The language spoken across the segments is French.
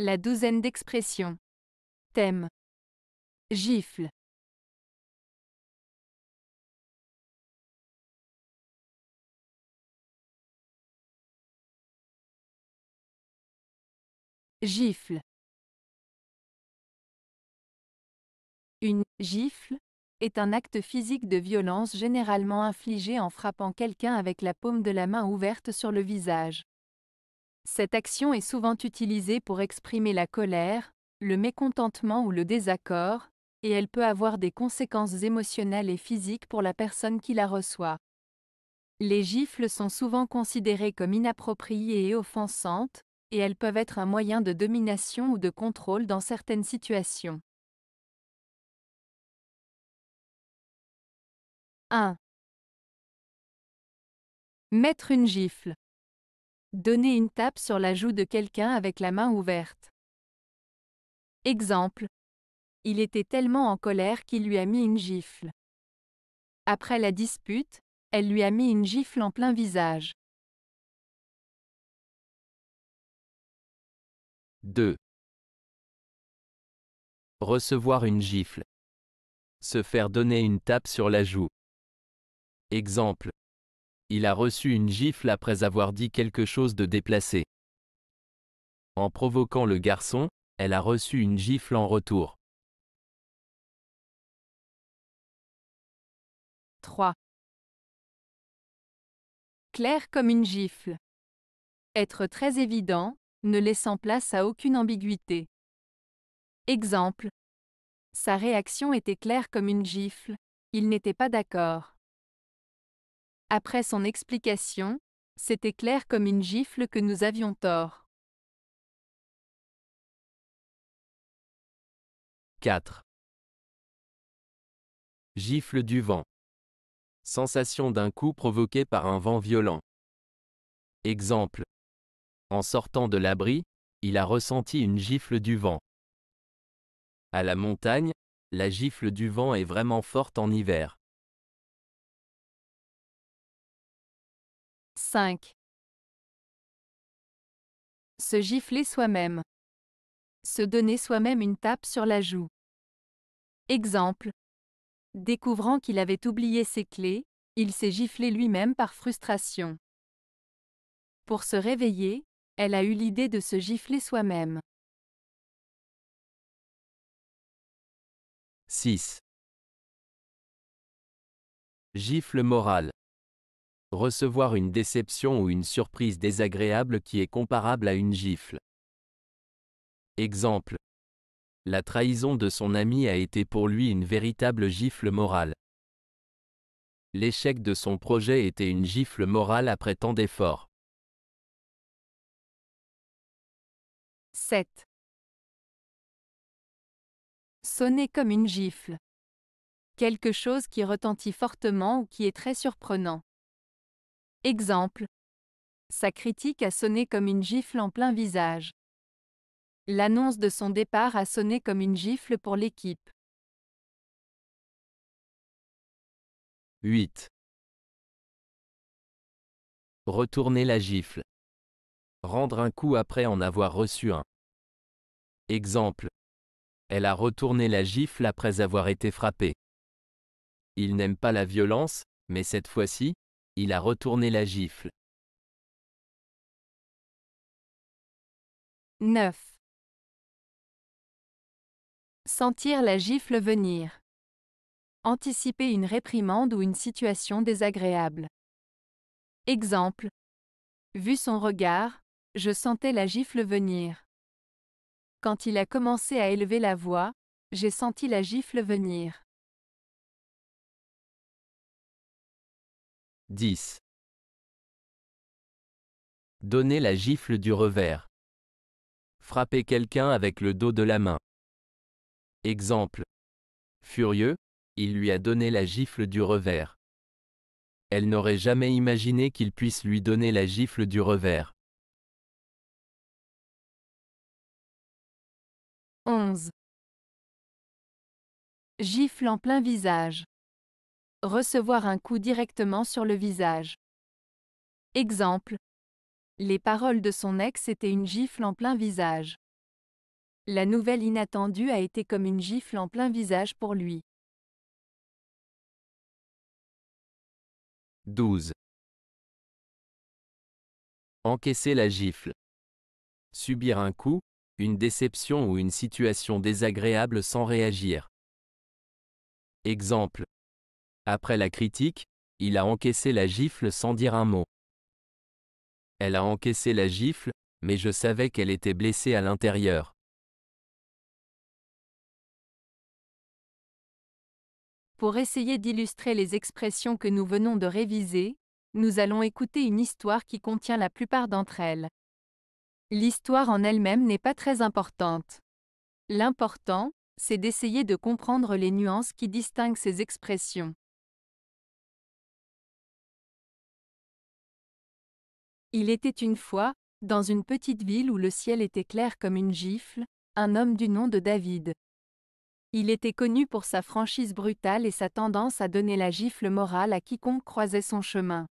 La douzaine d'expressions. Thème. Gifle. Gifle. Une gifle est un acte physique de violence généralement infligé en frappant quelqu'un avec la paume de la main ouverte sur le visage. Cette action est souvent utilisée pour exprimer la colère, le mécontentement ou le désaccord, et elle peut avoir des conséquences émotionnelles et physiques pour la personne qui la reçoit. Les gifles sont souvent considérées comme inappropriées et offensantes, et elles peuvent être un moyen de domination ou de contrôle dans certaines situations. 1. Mettre une gifle. Donner une tape sur la joue de quelqu'un avec la main ouverte. Exemple. Il était tellement en colère qu'il lui a mis une gifle. Après la dispute, elle lui a mis une gifle en plein visage. 2. Recevoir une gifle. Se faire donner une tape sur la joue. Exemple il a reçu une gifle après avoir dit quelque chose de déplacé. En provoquant le garçon, elle a reçu une gifle en retour. 3. Claire comme une gifle. Être très évident, ne laissant place à aucune ambiguïté. Exemple. Sa réaction était claire comme une gifle, il n'était pas d'accord. Après son explication, c'était clair comme une gifle que nous avions tort. 4. Gifle du vent. Sensation d'un coup provoqué par un vent violent. Exemple. En sortant de l'abri, il a ressenti une gifle du vent. À la montagne, la gifle du vent est vraiment forte en hiver. 5. Se gifler soi-même. Se donner soi-même une tape sur la joue. Exemple. Découvrant qu'il avait oublié ses clés, il s'est giflé lui-même par frustration. Pour se réveiller, elle a eu l'idée de se gifler soi-même. 6. Gifle moral. Recevoir une déception ou une surprise désagréable qui est comparable à une gifle. Exemple. La trahison de son ami a été pour lui une véritable gifle morale. L'échec de son projet était une gifle morale après tant d'efforts. 7. Sonner comme une gifle. Quelque chose qui retentit fortement ou qui est très surprenant. Exemple. Sa critique a sonné comme une gifle en plein visage. L'annonce de son départ a sonné comme une gifle pour l'équipe. 8. Retourner la gifle. Rendre un coup après en avoir reçu un. Exemple. Elle a retourné la gifle après avoir été frappée. Il n'aime pas la violence, mais cette fois-ci, il a retourné la gifle. 9. Sentir la gifle venir. Anticiper une réprimande ou une situation désagréable. Exemple. Vu son regard, je sentais la gifle venir. Quand il a commencé à élever la voix, j'ai senti la gifle venir. 10. Donner la gifle du revers. Frapper quelqu'un avec le dos de la main. Exemple. Furieux, il lui a donné la gifle du revers. Elle n'aurait jamais imaginé qu'il puisse lui donner la gifle du revers. 11. Gifle en plein visage. Recevoir un coup directement sur le visage. Exemple. Les paroles de son ex étaient une gifle en plein visage. La nouvelle inattendue a été comme une gifle en plein visage pour lui. 12. Encaisser la gifle. Subir un coup, une déception ou une situation désagréable sans réagir. Exemple. Après la critique, il a encaissé la gifle sans dire un mot. Elle a encaissé la gifle, mais je savais qu'elle était blessée à l'intérieur. Pour essayer d'illustrer les expressions que nous venons de réviser, nous allons écouter une histoire qui contient la plupart d'entre elles. L'histoire en elle-même n'est pas très importante. L'important, c'est d'essayer de comprendre les nuances qui distinguent ces expressions. Il était une fois, dans une petite ville où le ciel était clair comme une gifle, un homme du nom de David. Il était connu pour sa franchise brutale et sa tendance à donner la gifle morale à quiconque croisait son chemin.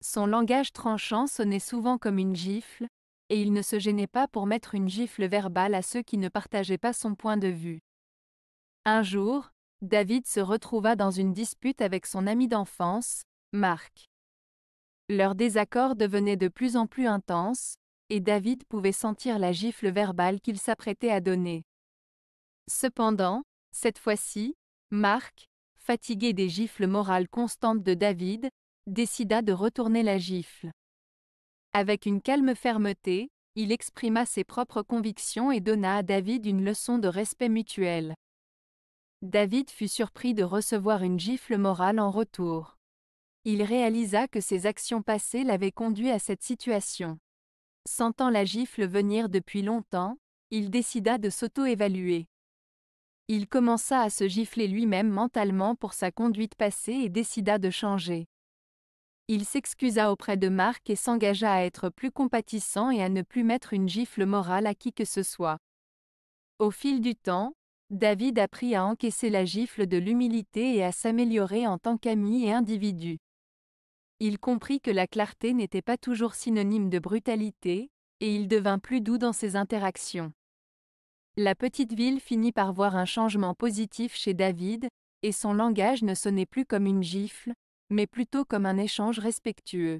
Son langage tranchant sonnait souvent comme une gifle, et il ne se gênait pas pour mettre une gifle verbale à ceux qui ne partageaient pas son point de vue. Un jour, David se retrouva dans une dispute avec son ami d'enfance, Marc. Leur désaccord devenait de plus en plus intense, et David pouvait sentir la gifle verbale qu'il s'apprêtait à donner. Cependant, cette fois-ci, Marc, fatigué des gifles morales constantes de David, décida de retourner la gifle. Avec une calme fermeté, il exprima ses propres convictions et donna à David une leçon de respect mutuel. David fut surpris de recevoir une gifle morale en retour il réalisa que ses actions passées l'avaient conduit à cette situation. Sentant la gifle venir depuis longtemps, il décida de s'auto-évaluer. Il commença à se gifler lui-même mentalement pour sa conduite passée et décida de changer. Il s'excusa auprès de Marc et s'engagea à être plus compatissant et à ne plus mettre une gifle morale à qui que ce soit. Au fil du temps, David apprit à encaisser la gifle de l'humilité et à s'améliorer en tant qu'ami et individu. Il comprit que la clarté n'était pas toujours synonyme de brutalité, et il devint plus doux dans ses interactions. La petite ville finit par voir un changement positif chez David, et son langage ne sonnait plus comme une gifle, mais plutôt comme un échange respectueux.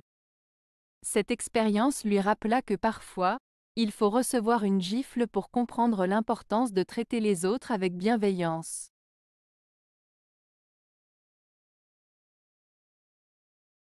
Cette expérience lui rappela que parfois, il faut recevoir une gifle pour comprendre l'importance de traiter les autres avec bienveillance.